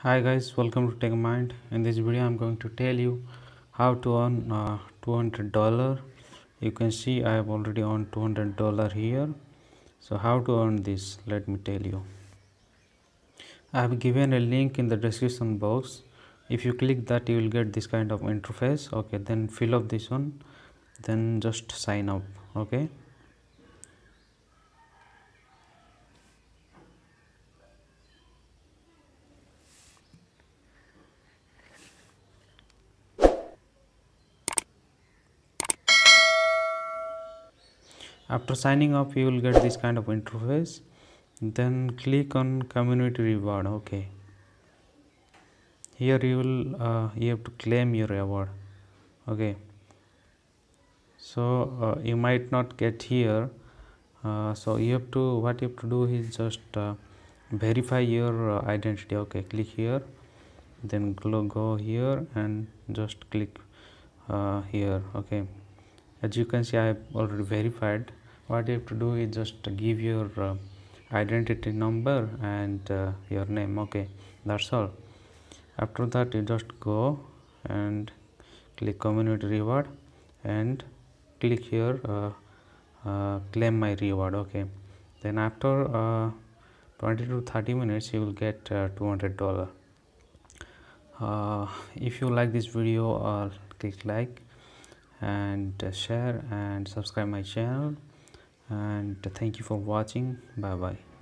hi guys welcome to techmind in this video i'm going to tell you how to earn uh, 200 dollar you can see i have already earned 200 dollar here so how to earn this let me tell you i have given a link in the description box if you click that you will get this kind of interface okay then fill up this one then just sign up okay after signing up you will get this kind of interface then click on community reward okay here you will uh, you have to claim your reward okay so uh, you might not get here uh, so you have to what you have to do is just uh, verify your uh, identity okay click here then go here and just click uh, here okay as you can see I have already verified what you have to do is just give your uh, identity number and uh, your name okay that's all after that you just go and click community reward and click here uh, uh claim my reward okay then after uh, 20 to 30 minutes you will get uh, 200 dollar if you like this video click like and uh, share and subscribe my channel and thank you for watching bye bye